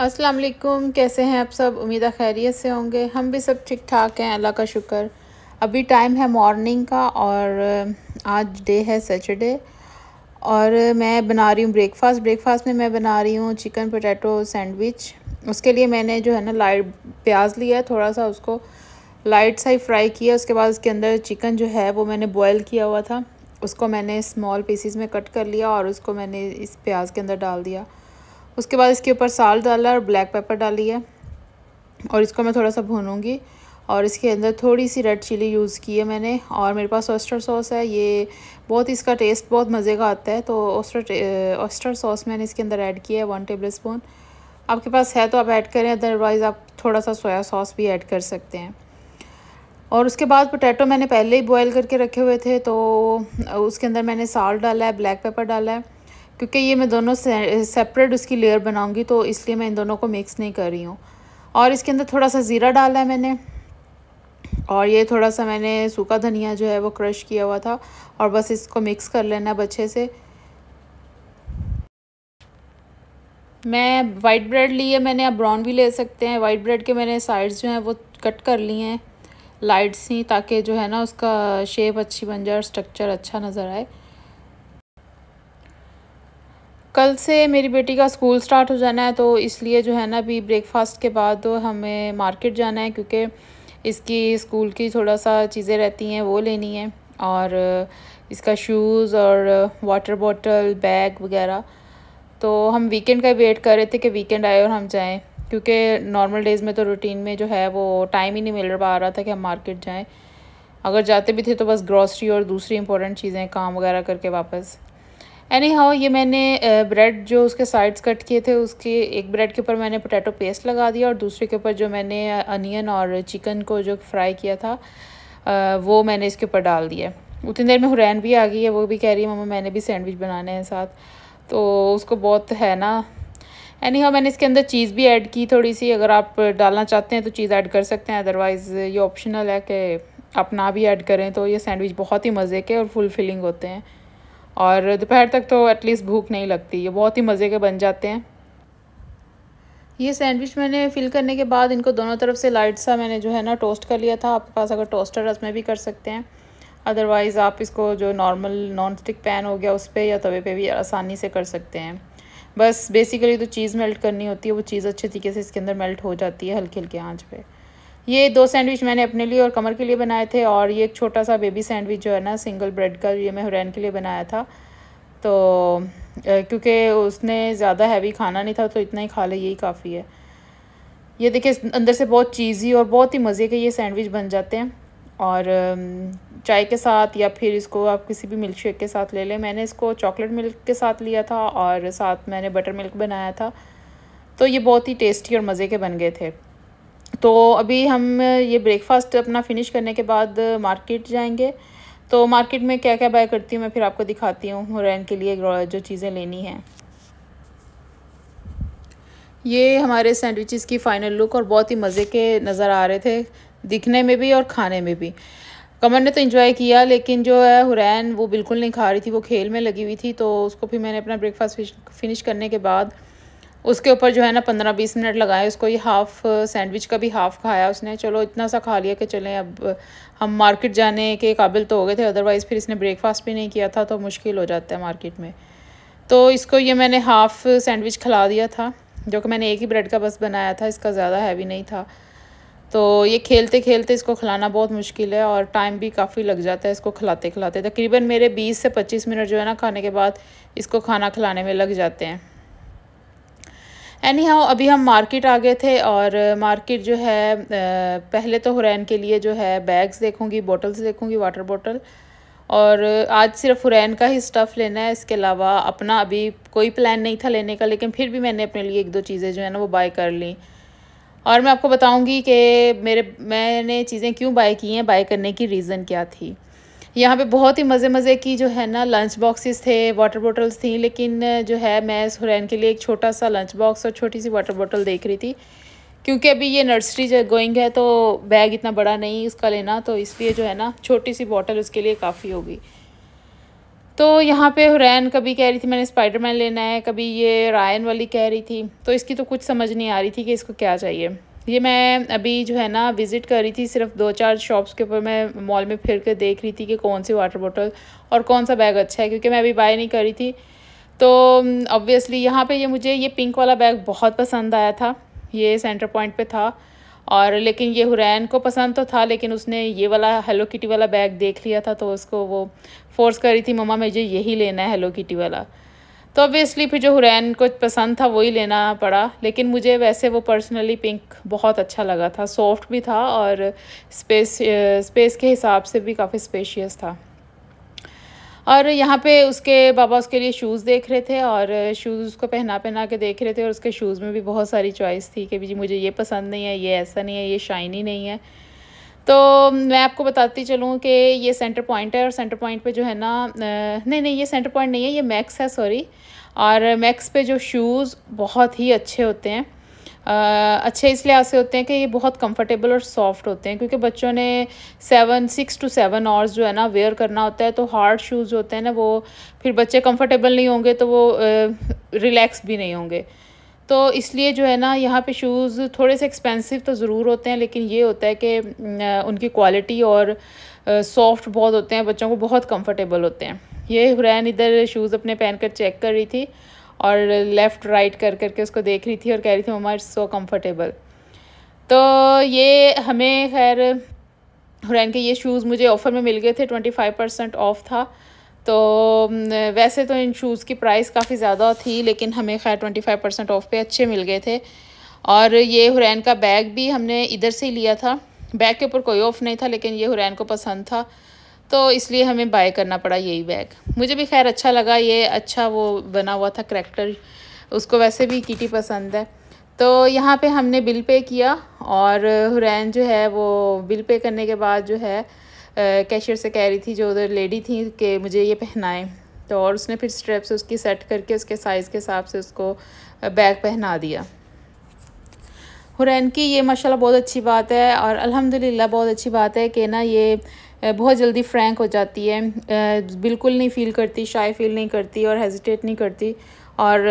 अस्सलाम वालेकुम कैसे हैं आप सब उम्मीद खैरियत से होंगे हम भी सब ठीक ठाक हैं अल्लाह का शुक्र अभी टाइम है मॉर्निंग का और आज डे है सैटरडे और मैं बना रही हूँ ब्रेकफास्ट ब्रेकफास्ट में मैं बना रही हूँ चिकन पोटैटो सैंडविच उसके लिए मैंने जो है ना लाइट प्याज लिया है थोड़ा सा उसको लाइट सा ही फ्राई किया उसके बाद उसके अंदर चिकन जो है वो मैंने बॉयल किया हुआ था उसको मैंने स्मॉल पीसीस में कट कर लिया और उसको मैंने इस प्याज के अंदर डाल दिया उसके बाद इसके ऊपर साल डाला और ब्लैक पेपर डाली है और इसको मैं थोड़ा सा भूनूँगी और इसके अंदर थोड़ी सी रेड चिली यूज़ की है मैंने और मेरे पास ऑस्टर सॉस है ये बहुत इसका टेस्ट बहुत मज़े का आता है तो ऑस्टर ऑस्टर सॉस मैंने इसके अंदर ऐड किया है वन टेबल स्पून आपके पास है तो आप ऐड करें अदरवाइज़ आप थोड़ा सा सोया सॉस भी ऐड कर सकते हैं और उसके बाद पोटैटो मैंने पहले ही बॉयल करके रखे हुए थे तो उसके अंदर मैंने साल्ट डाला है ब्लैक पेपर डाला है क्योंकि ये मैं दोनों से, सेपरेट उसकी लेयर बनाऊंगी तो इसलिए मैं इन दोनों को मिक्स नहीं कर रही हूँ और इसके अंदर थोड़ा सा ज़ीरा डाला है मैंने और ये थोड़ा सा मैंने सूखा धनिया जो है वो क्रश किया हुआ था और बस इसको मिक्स कर लेना अब अच्छे से मैं वाइट ब्रेड ली है मैंने आप ब्राउन भी ले सकते हैं वाइट ब्रेड के मैंने साइड्स जो हैं वो कट कर लिए हैं लाइट्स ही ताकि जो है ना उसका शेप अच्छी बन जाए और स्ट्रक्चर अच्छा नज़र आए कल से मेरी बेटी का स्कूल स्टार्ट हो जाना है तो इसलिए जो है ना अभी ब्रेकफास्ट के बाद हमें मार्केट जाना है क्योंकि इसकी स्कूल की थोड़ा सा चीज़ें रहती हैं वो लेनी है और इसका शूज़ और वाटर बॉटल बैग वगैरह तो हम वीकेंड का वेट कर रहे थे कि वीकेंड आए और हम जाएं क्योंकि नॉर्मल डेज़ में तो रूटीन में जो है वो टाइम ही नहीं मिल पा रहा था कि हम मार्केट जाएं अगर जाते भी थे तो बस ग्रॉसरी और दूसरी इंपॉर्टेंट चीज़ें काम वगैरह करके वापस एनी हाउ ये मैंने ब्रेड जो उसके साइड्स कट किए थे उसके एक ब्रेड के ऊपर मैंने पोटैटो पेस्ट लगा दिया और दूसरे के ऊपर जो मैंने अनियन और चिकन को जो फ्राई किया था वो मैंने इसके ऊपर डाल दिया उतनी देर में हुरैन भी आ गई है वो भी कह रही है मम्मा मैंने भी सैंडविच बनाने हैं साथ तो उसको बहुत है ना एनी हाउ मैंने इसके अंदर चीज़ भी ऐड की थोड़ी सी अगर आप डालना चाहते हैं तो चीज़ ऐड कर सकते हैं अदरवाइज़ ये ऑप्शनल है कि आप ना भी ऐड करें तो ये सैंडविच बहुत ही मज़े के और फुल फिलिंग होते हैं और दोपहर तक तो एटलीस्ट भूख नहीं लगती ये बहुत ही मज़े के बन जाते हैं ये सैंडविच मैंने फिल करने के बाद इनको दोनों तरफ से लाइट सा मैंने जो है ना टोस्ट कर लिया था आपके पास अगर टोस्टर है उसमें भी कर सकते हैं अदरवाइज़ आप इसको जो नॉर्मल नॉन स्टिक पैन हो गया उस पर या तवे पे भी आसानी से कर सकते हैं बस बेसिकली तो चीज़ मेल्ट करनी होती है वो चीज़ अच्छे तरीके से इसके अंदर मेल्ट हो जाती है हल्के हल्के आँच पर ये दो सैंडविच मैंने अपने लिए और कमर के लिए बनाए थे और ये एक छोटा सा बेबी सैंडविच जो है ना सिंगल ब्रेड का ये मैं हुरैन के लिए बनाया था तो क्योंकि उसने ज़्यादा हैवी खाना नहीं था तो इतना ही खा ले यही काफ़ी है ये देखिए अंदर से बहुत चीज़ी और बहुत ही मज़े के ये सैंडविच बन जाते हैं और चाय के साथ या फिर इसको आप किसी भी मिल्क शेक के साथ ले लें मैंने इसको चॉकलेट मिल्क के साथ लिया था और साथ मैंने बटर मिल्क बनाया था तो ये बहुत ही टेस्टी और मज़े के बन गए थे तो अभी हम ये ब्रेकफास्ट अपना फिनिश करने के बाद मार्केट जाएंगे तो मार्केट में क्या क्या बाय करती हूँ मैं फिर आपको दिखाती हूँ रैन के लिए जो चीज़ें लेनी हैं ये हमारे सैंडविचेस की फ़ाइनल लुक और बहुत ही मज़े के नज़र आ रहे थे दिखने में भी और खाने में भी कमर ने तो इन्जॉय किया लेकिन जो है हुरैन वो बिल्कुल नहीं खा रही थी वो खेल में लगी हुई थी तो उसको फिर मैंने अपना ब्रेकफास्ट फिनिश करने के बाद उसके ऊपर जो है ना पंद्रह बीस मिनट लगाए उसको ये हाफ़ सैंडविच uh, का भी हाफ़ खाया उसने चलो इतना सा खा लिया कि चलें अब uh, हम मार्केट जाने के काबिल तो हो गए थे अदरवाइज़ फिर इसने ब्रेकफास्ट भी नहीं किया था तो मुश्किल हो जाता है मार्केट में तो इसको ये मैंने हाफ़ सैंडविच uh, खिला दिया था जो कि मैंने एक ही ब्रेड का बस बनाया था इसका ज़्यादा हैवी नहीं था तो ये खेलते खेलते इसको खिलाना बहुत मुश्किल है और टाइम भी काफ़ी लग जाता है इसको खिलाते खिलाते तकरीबन मेरे 20 से 25 मिनट जो है ना खाने के बाद इसको खाना खिलाने में लग जाते हैं एनी हाउ अभी हम मार्केट आ गए थे और मार्केट जो है पहले तो हुरैन के लिए जो है बैग्स देखूँगी बॉटल्स देखूँगी वाटर बॉटल और आज सिर्फ हुरैन का ही स्टफ़ लेना है इसके अलावा अपना अभी कोई प्लान नहीं था लेने का लेकिन फिर भी मैंने अपने लिए एक दो चीज़ें जो है ना वो बाय कर ली और मैं आपको बताऊंगी कि मेरे मैंने चीज़ें क्यों बाय की हैं बाय करने की रीज़न क्या थी यहाँ पे बहुत ही मज़े मज़े की जो है ना लंच बॉक्सेस थे वाटर बॉटल्स थी लेकिन जो है मैं इस हुरैन के लिए एक छोटा सा लंच बॉक्स और छोटी सी वाटर बॉटल देख रही थी क्योंकि अभी ये नर्सरी जो गोइंग है तो बैग इतना बड़ा नहीं उसका लेना तो इसलिए जो है ना छोटी सी बॉटल उसके लिए काफ़ी होगी तो यहाँ पे हुरैन कभी कह रही थी मैंने स्पाइडरमैन लेना है कभी ये रायन वाली कह रही थी तो इसकी तो कुछ समझ नहीं आ रही थी कि इसको क्या चाहिए ये मैं अभी जो है ना विज़िट कर रही थी सिर्फ दो चार शॉप्स के ऊपर मैं मॉल में फिर कर देख रही थी कि कौन सी वाटर बॉटल और कौन सा बैग अच्छा है क्योंकि मैं अभी बाय नहीं कर रही थी तो ऑब्वियसली यहाँ पे ये मुझे ये पिंक वाला बैग बहुत पसंद आया था ये सेंटर पॉइंट पे था और लेकिन ये हुरैन को पसंद तो था लेकिन उसने ये वाला हेलो किटी वाला बैग देख लिया था तो उसको वो फोर्स कर रही थी मम्मा मुझे यही लेना है हेलो किटी वाला तो ऑब्वियसली फिर जो हुरैन को पसंद था वही लेना पड़ा लेकिन मुझे वैसे वो पर्सनली पिंक बहुत अच्छा लगा था सॉफ्ट भी था और स्पेस स्पेस के हिसाब से भी काफ़ी स्पेशियस था और यहाँ पे उसके बाबा उसके लिए शूज़ देख रहे थे और शूज़ उसको पहना पहना के देख रहे थे और उसके शूज़ में भी बहुत सारी चॉइस थी कि जी मुझे ये पसंद नहीं है ये ऐसा नहीं है ये शाइनी नहीं है तो मैं आपको बताती चलूँ कि ये सेंटर पॉइंट है और सेंटर पॉइंट पे जो है ना नहीं नहीं ये सेंटर पॉइंट नहीं है ये मैक्स है सॉरी और मैक्स पे जो शूज़ बहुत ही अच्छे होते हैं आ, अच्छे इस लिहाज से होते हैं कि ये बहुत कंफर्टेबल और सॉफ्ट होते हैं क्योंकि बच्चों ने seven six two seven hours जो है ना वेयर करना होता है तो हार्ड शूज़ होते हैं ना वो फिर बच्चे कम्फर्टेबल नहीं होंगे तो वो रिलैक्स भी नहीं होंगे तो इसलिए जो है ना यहाँ पे शूज़ थोड़े से एक्सपेंसिव तो ज़रूर होते हैं लेकिन ये होता है कि उनकी क्वालिटी और सॉफ्ट बहुत होते हैं बच्चों को बहुत कंफर्टेबल होते हैं ये हुरैन इधर शूज़ अपने पहन कर चेक कर रही थी और लेफ़्ट राइट कर कर के उसको देख रही थी और कह रही थी मम्मा इट्स सो कम्फ़र्टेबल तो ये हमें खैर हुरैन के ये शूज़ मुझे ऑफ़र में मिल गए थे ट्वेंटी फाइव परसेंट ऑफ़ था तो वैसे तो इन शूज़ की प्राइस काफ़ी ज़्यादा थी लेकिन हमें खैर ट्वेंटी फाइव परसेंट ऑफ पे अच्छे मिल गए थे और ये हुरैन का बैग भी हमने इधर से ही लिया था बैग के ऊपर कोई ऑफ़ नहीं था लेकिन ये हुरैन को पसंद था तो इसलिए हमें बाय करना पड़ा यही बैग मुझे भी खैर अच्छा लगा ये अच्छा वो बना हुआ था करेक्टर उसको वैसे भी किटी पसंद है तो यहाँ पे हमने बिल पे किया और हुरैन जो है वो बिल पे करने के बाद जो है कैशियर से कह रही थी जो उधर लेडी थी कि मुझे ये पहनाएं तो और उसने फिर स्ट्रेप्स उसकी सेट करके उसके साइज़ के हिसाब से उसको बैग पहना दिया हुरैन की ये माशाल्लाह बहुत अच्छी बात है और अल्हम्दुलिल्लाह बहुत अच्छी बात है कि ना ये बहुत जल्दी फ्रैंक हो जाती है बिल्कुल नहीं फील करती शाई फील नहीं करती और हेजिटेट नहीं करती और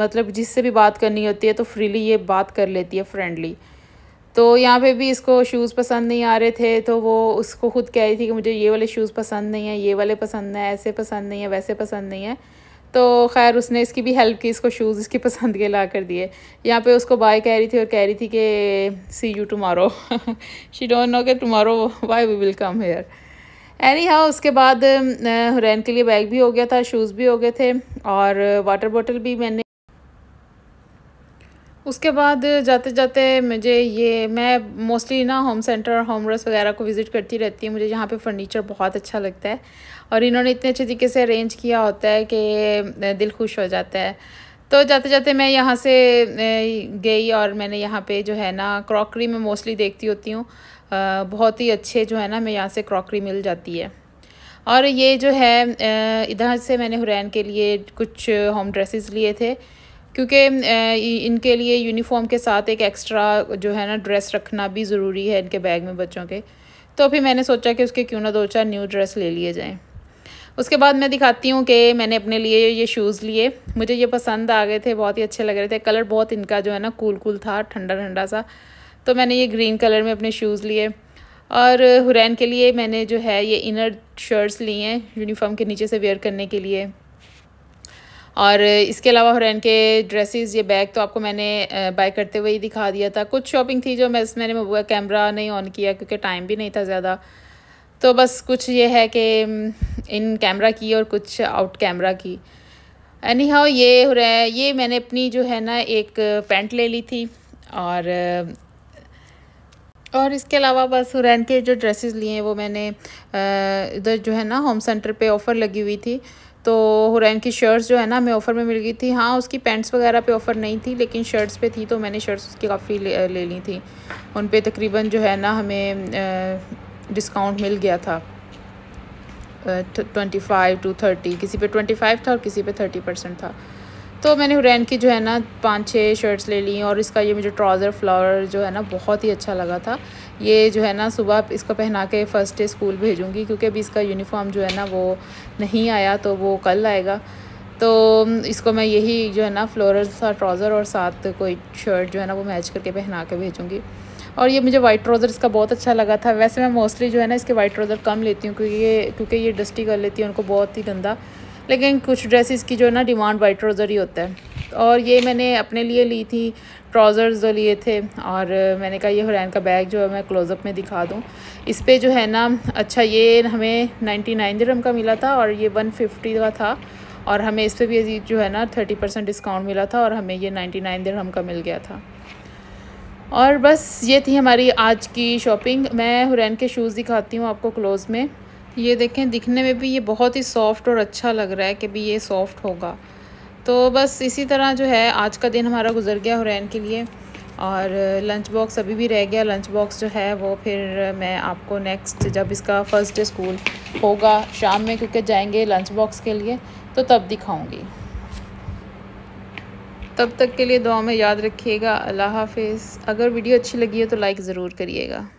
मतलब जिससे भी बात करनी होती है तो फ्रीली ये बात कर लेती है फ्रेंडली तो यहाँ पे भी इसको शूज़ पसंद नहीं आ रहे थे तो वो उसको खुद कह रही थी कि मुझे ये वाले शूज़ पसंद नहीं है ये वाले पसंद है ऐसे पसंद नहीं है वैसे पसंद नहीं है तो खैर उसने इसकी भी हेल्प की इसको शूज़ इसकी पसंद के ला कर दिए यहाँ पे उसको बाय कह रही थी और कह रही थी कि see you tomorrow she don't know के tomorrow why we will come here anyhow हाउ उसके बाद हुरैन के लिए बैग भी हो गया था शूज़ भी हो गए थे और वाटर बॉटल भी मैंने उसके बाद जाते जाते मुझे ये मैं मोस्टली ना होम सेंटर होम रस वगैरह को विज़िट करती रहती हूँ मुझे यहाँ पे फर्नीचर बहुत अच्छा लगता है और इन्होंने इतने अच्छे तरीके से अरेंज किया होता है कि दिल खुश हो जाता है तो जाते जाते मैं यहाँ से गई और मैंने यहाँ पे जो है ना क्रॉकरी में मोस्टली देखती होती हूँ बहुत ही अच्छे जो है ना मैं यहाँ से क्रॉकरी मिल जाती है और ये जो है इधर से मैंने हुरैन के लिए कुछ होम ड्रेसेस लिए थे क्योंकि इनके लिए यूनिफॉर्म के साथ एक एक्स्ट्रा जो है ना ड्रेस रखना भी ज़रूरी है इनके बैग में बच्चों के तो फिर मैंने सोचा कि उसके क्यों ना दो चार न्यू ड्रेस ले लिए जाएँ उसके बाद मैं दिखाती हूँ कि मैंने अपने लिए ये शूज़ लिए मुझे ये पसंद आ गए थे बहुत ही अच्छे लग रहे थे कलर बहुत इनका जो है ना कूल कूल था ठंडा ठंडा सा तो मैंने ये ग्रीन कलर में अपने शूज़ लिए और हुरैन के लिए मैंने जो है ये इनर शर्ट्स लिए हैं यूनिफॉर्म के नीचे से वेयर करने के लिए और इसके अलावा हुरैन के ड्रेसेस ये बैग तो आपको मैंने बाय करते हुए ही दिखा दिया था कुछ शॉपिंग थी जो मैं मैंने कैमरा नहीं ऑन किया क्योंकि टाइम भी नहीं था ज़्यादा तो बस कुछ ये है कि इन कैमरा की और कुछ आउट कैमरा की एनी हाउ ये हो रहा है ये मैंने अपनी जो है ना एक पैंट ले ली थी और और इसके अलावा बस हुरैन के जो ड्रेसेस लिए हैं वो मैंने इधर जो है ना होम सेंटर पे ऑफ़र लगी हुई थी तो हुरैन की शर्ट्स जो है ना हमें ऑफ़र में मिल गई थी हाँ उसकी पैंट्स वगैरह पे ऑफ़र नहीं थी लेकिन शर्ट्स पे थी तो मैंने शर्ट्स उसकी काफ़ी ले, ले ली थी उन पे तकरीबन जो है ना हमें डिस्काउंट मिल गया था ट्वेंटी फाइव टू थर्टी किसी पे ट्वेंटी फाइव था और किसी पे थर्टी परसेंट था तो मैंने हुरैन की जो है ना पाँच छः शर्ट्स ले ली और इसका ये मुझे ट्राउज़र फ्लावर जो है ना बहुत ही अच्छा लगा था ये जो है ना सुबह इसको पहना के फ़र्स्ट डे स्कूल भेजूँगी क्योंकि अभी इसका यूनिफॉर्म जो है ना वो नहीं आया तो वो कल आएगा तो इसको मैं यही जो है ना फ्लोरल सा ट्राउज़र और साथ कोई शर्ट जो है ना वो मैच करके पहना के भेजूँगी और ये मुझे वाइट ट्राउज़र इसका बहुत अच्छा लगा था वैसे मैं मोस्टली जो है ना इसके वाइट ट्राउज़र कम लेती हूँ क्योंकि ये क्योंकि ये डस्टी कर लेती है उनको बहुत ही गंदा लेकिन कुछ ड्रेसेस की जो है ना डिमांड वाइट ट्राउज़र ही होता है और ये मैंने अपने लिए ली थी ट्राउज़र्स जो लिए थे और मैंने कहा ये हुरैन का बैग जो है मैं क्लोज़अप में दिखा दूँ इस पर जो है ना अच्छा ये हमें नाइन्टी नाइन दिरम का मिला था और ये वन फिफ्टी का था और हमें इस पर भी जो है ना थर्टी परसेंट डिस्काउंट मिला था और हमें ये नाइन्टी नाइन दिरहम का मिल गया था और बस ये थी हमारी आज की शॉपिंग मैं हुरैन के शूज़ दिखाती हूँ आपको क्लोज़ में ये देखें दिखने में भी ये बहुत ही सॉफ्ट और अच्छा लग रहा है कि भी ये सॉफ्ट होगा तो बस इसी तरह जो है आज का दिन हमारा गुजर गया हुरैन के लिए और लंच बॉक्स अभी भी रह गया लंच बॉक्स जो है वो फिर मैं आपको नेक्स्ट जब इसका फ़र्स्ट डे स्कूल होगा शाम में क्योंकि जाएंगे लंच बॉक्स के लिए तो तब दिखाऊंगी तब तक के लिए दुआ में याद रखिएगा अल्लाह हाफिज़ अगर वीडियो अच्छी लगी है तो लाइक ज़रूर करिएगा